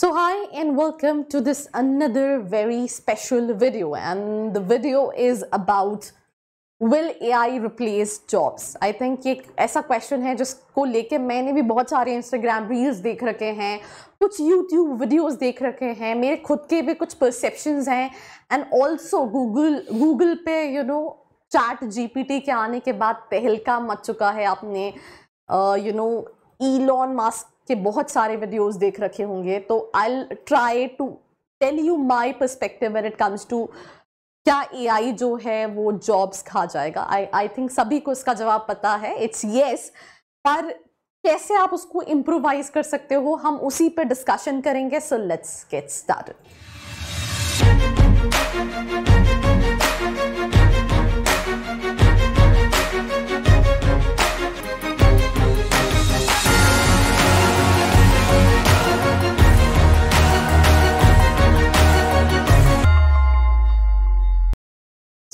So hi and welcome to this another very special video and the video is about will AI replace jobs? I think ये ऐसा question है जिसको लेके मैंने भी बहुत सारे Instagram reels देख रखे हैं कुछ YouTube videos देख रखे हैं मेरे खुद के भी कुछ perceptions हैं and also Google Google पे you know चैट जीपीटी के आने के बाद तहलका मच चुका है आपने यू नो ईलॉन मास्क कि बहुत सारे वीडियोस देख रखे होंगे तो I try to tell you my perspective when it comes to क्या एआई जो है वो जॉब्स खा जाएगा आई आई थिंक सभी को इसका जवाब पता है इट्स येस पर कैसे आप उसको इम्प्रोवाइज कर सकते हो हम उसी पर डिस्कशन करेंगे so let's get start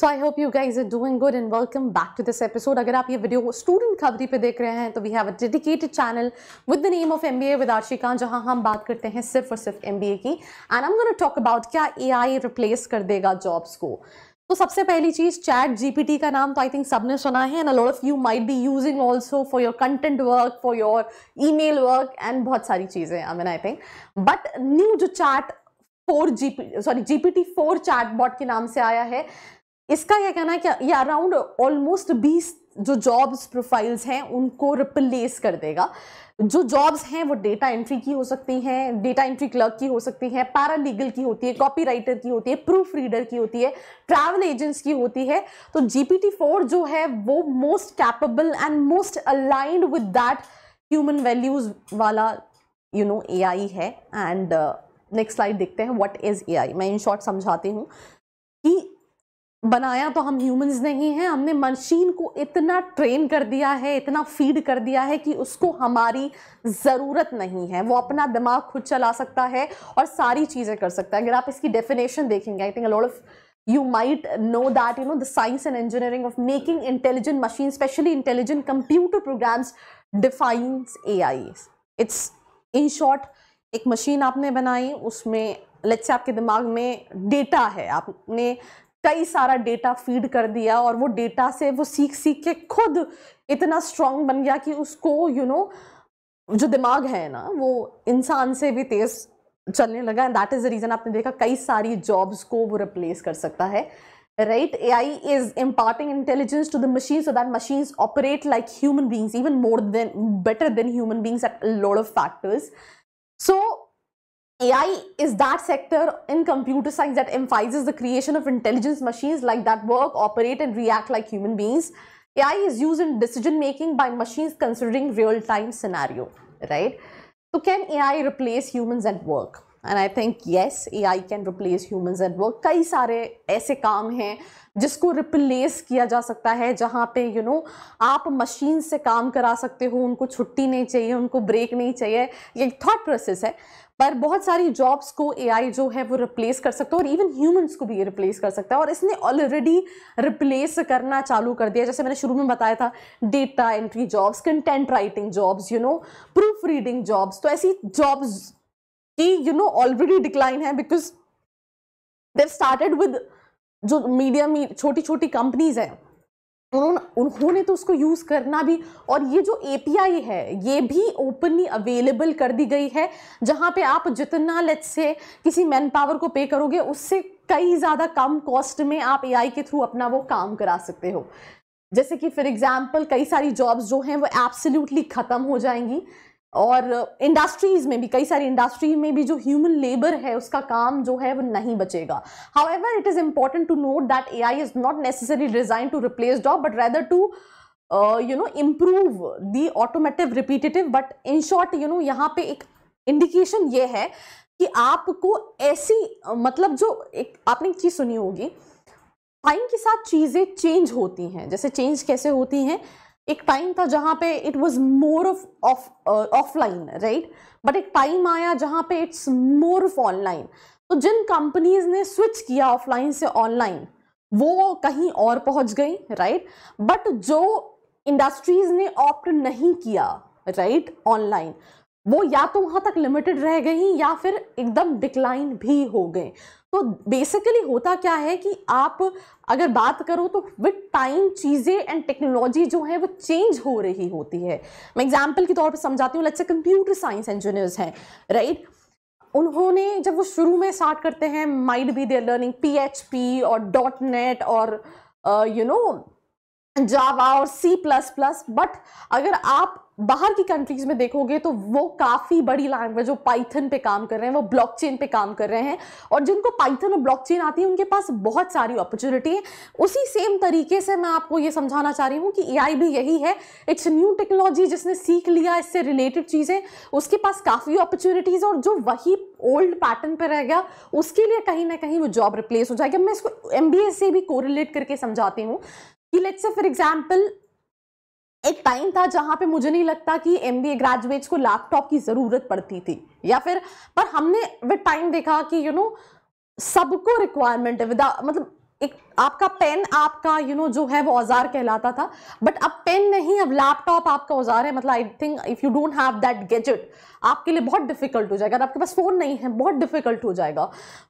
so I hope you guys is doing good and welcome back to this episode अगर आप ये वीडियो स्टूडेंट खबरी पे देख रहे हैं तो we have a dedicated channel with the name of M B A with Ashikant जहाँ हम बात करते हैं सिर्फ और सिर्फ एम बी ए की and I am gonna talk about क्या ए आई रिप्लेस कर देगा जॉब्स को तो सबसे पहली चीज चैट टी का नाम तो आई थिंक सब ने सुना है and a lot of you might be using also for your content work for your mail work and बहुत सारी चीजें I mean I think but new जो chat four G P sorry G P T four chatbot के नाम से आया है इसका क्या कहना है कि ये अराउंड ऑलमोस्ट बीस जो जॉब्स प्रोफाइल्स हैं उनको रिप्लेस कर देगा जो जॉब्स हैं वो डेटा एंट्री की हो सकती हैं डेटा एंट्री क्लर्क की हो सकती हैं पैरालीगल की होती है कॉपी राइटर की होती है प्रूफ रीडर की होती है ट्रैवल एजेंट्स की होती है तो जी पी टी फोर जो है वो most capable and most aligned with that human values वाला यू नो ए आई है एंड नेक्स्ट स्लाइड देखते हैं व्हाट इज़ ए मैं इन शॉर्ट समझाती हूँ बनाया तो हम ह्यूमंस नहीं हैं हमने मशीन को इतना ट्रेन कर दिया है इतना फीड कर दिया है कि उसको हमारी ज़रूरत नहीं है वो अपना दिमाग खुद चला सकता है और सारी चीज़ें कर सकता है अगर आप इसकी डेफिनेशन देखेंगे I think lot of you might know that you know the science and engineering of making intelligent machine specially intelligent computer programs defines a it's in short एक मशीन आपने बनाई उसमें लेट्स आपके दिमाग में डेटा है आपने कई सारा डेटा फीड कर दिया और वो डेटा से वो सीख सीख के खुद इतना स्ट्रांग बन गया कि उसको यू you नो know, जो दिमाग है ना वो इंसान से भी तेज चलने लगा and that is the reason आपने देखा कई सारी जॉब्स को वो रिप्लेस कर सकता है right A I is imparting intelligence to the machine so that machine operate like human beings even more than better than human beings at load of factors so AI is that sector in computer science that emphasizes the creation of intelligence machines like that work, operate and react like human beings. AI is used in decision making by machines considering real-time scenario, right? So can AI replace humans at work? And I think yes A I can replace humans at work कई सारे ऐसे काम हैं जिसको replace किया जा सकता है जहाँ पे यू you नो know, आप मशीन से काम करा सकते हो उनको छुट्टी नहीं चाहिए उनको ब्रेक नहीं चाहिए ये थॉट प्रोसेस है पर बहुत सारी जॉब्स को एआई जो है वो रिप्लेस कर सकता है और इवन ह्यूमंस को भी ये रिप्लेस कर सकता है और इसने ऑलरेडी रिप्लेस करना चालू कर दिया जैसे मैंने शुरू में बताया था data entry jobs content writing jobs you know proof reading jobs तो ऐसी जॉब्स कि यू नो ऑलरेडी डिक्लाइन है बिकॉज देव स्टार्टेड विद जो मीडिया में छोटी छोटी कंपनीज हैं उन्होंने उन्होंने तो उसको यूज़ करना भी और ये जो ए है ये भी ओपनली अवेलेबल कर दी गई है जहाँ पे आप जितना लेट्स से किसी मैन पावर को पे करोगे उससे कई ज़्यादा कम कॉस्ट में आप आई के थ्रू अपना वो काम करा सकते हो जैसे कि फॉर एग्जाम्पल कई सारी जॉब्स जो हैं वो एब्सोल्युटली ख़त्म हो जाएंगी और इंडस्ट्रीज़ में भी कई सारी इंडस्ट्री में भी जो ह्यूमन लेबर है उसका काम जो है वो नहीं बचेगा however it is important to note that A I is not necessary design to replace job but rather to you know improve the automotive repetitive but in short you know यहाँ पे एक indication ये है कि आपको ऐसी मतलब जो एक आपने एक चीज़ सुनी होगी टाइम के साथ चीज़ें चेंज होती हैं जैसे चेंज कैसे होती हैं एक टाइम था जहां पे it was more of of offline right but एक टाइम आया जहां पे इट्स मोर ऑफ ऑनलाइन तो जिन कंपनीज ने स्विच किया ऑफलाइन से ऑनलाइन वो कहीं और पहुंच गई राइट बट जो इंडस्ट्रीज ने ऑप्ट नहीं किया राइट right? ऑनलाइन वो या तो वहाँ तक लिमिटेड रह गई या फिर एकदम डिक्लाइन भी हो गए तो बेसिकली होता क्या है कि आप अगर बात करो तो विद टाइम चीज़ें एंड टेक्नोलॉजी जो है वो चेंज हो रही होती है मैं एग्जाम्पल के तौर पर समझाती हूँ लेट्स कंप्यूटर साइंस इंजीनियर्स हैं राइट उन्होंने जब वो शुरू में स्टार्ट करते हैं might be there learning P और डॉट नेट और यू uh, नो जावा और सी प्लस प्लस बट अगर आप बाहर की कंट्रीज़ में देखोगे तो वो काफ़ी बड़ी लैंग्वेज वो पाइथन पे काम कर रहे हैं वो ब्लॉकचेन पे काम कर रहे हैं और जिनको पाइथन और ब्लॉकचेन आती है उनके पास बहुत सारी अपॉर्चुनिटी है उसी सेम तरीके से मैं आपको ये समझाना चाह रही हूँ कि ए भी यही है इट्स न्यू टेक्नोलॉजी जिसने सीख लिया इससे रिलेटेड चीज़ें उसके पास काफ़ी अपॉर्चुनिटीज़ और जो वही ओल्ड पैटर्न पर रह गया उसके लिए कहीं ना कहीं वो जॉब रिप्लेस हो जाएगी मैं इसको एम से भी कोरिलेट करके समझाती हूँ कि लेट्स से फॉर एग्जाम्पल एक टाइम था जहां पे मुझे नहीं लगता कि एम बी ए ग्रेजुएट्स को लैपटॉप की ज़रूरत पड़ती थी या फिर पर हमने विद टाइम देखा कि यू नो सबको रिक्वायरमेंट है विदा मतलब एक आपका पेन आपका यू you नो know, जो है वो औजार कहलाता था बट अब पेन नहीं अब लैपटॉप आपका औजार है मतलब I think if you don't have that gadget आपके लिए बहुत डिफिकल्ट हो जाएगा अगर आपके पास फ़ोन नहीं है बहुत डिफिकल्ट हो जाएगा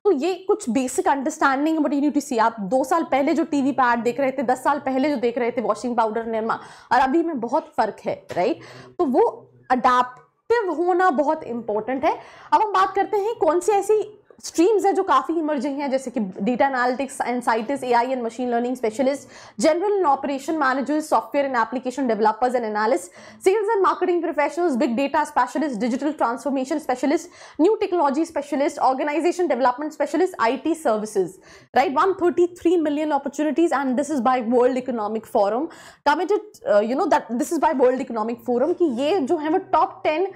तो ये कुछ basic understanding but you to see आप दो साल पहले जो टी वी पर देख रहे थे दस साल पहले जो देख रहे थे वॉशिंग पाउडर निर्मा और अभी में बहुत फ़र्क है राइट तो वो अडाप्टिव होना बहुत इंपॉर्टेंट है अब हम बात करते हैं कौन सी ऐसी स्ट्रीम्स हैं जो काफ़ी इमर्जिंग हैं जैसे कि data analytics and scientists AI and machine learning specialist general and operation managers software and application developers and analyst sales and marketing professionals big data specialist digital transformation specialist new technology specialist organisation development specialist T services right 133 million opportunities and this is by world economic forum committed uh, you know that this is by world economic forum ki ये जो है वो top ten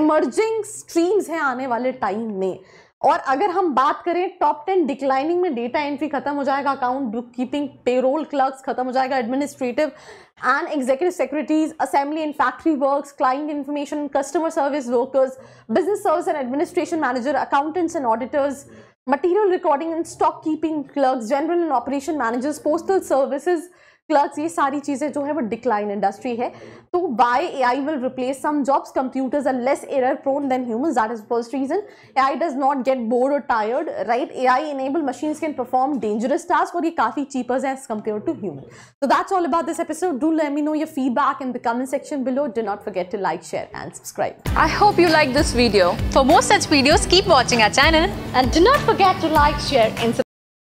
emerging streams हैं आने वाले time में और अगर हम बात करें टॉप टेन डिक्लाइनिंग में डेटा एंट्री खत्म हो जाएगा account bookkeeping payroll clerks खत्म हो जाएगा administrative and executive secretaries assembly and factory works client information customer service workers business service and administration manager accountants and auditors material recording and stock keeping clerks, general and operation managers postal services clerks ये सारी चीज़ें जो है वो decline industry है तो why A I will replace some jobs computers are less error prone than human that is first reason A I does not get bored और tired right A I enable machines can perform dangerous task और ये काफ़ी cheapers है as compare to human so that's all about this episode do let me know your feedback in the comment section below do not forget to like share and subscribe I hope you like this video for more such videos keep watching our channel and do not forget to like share and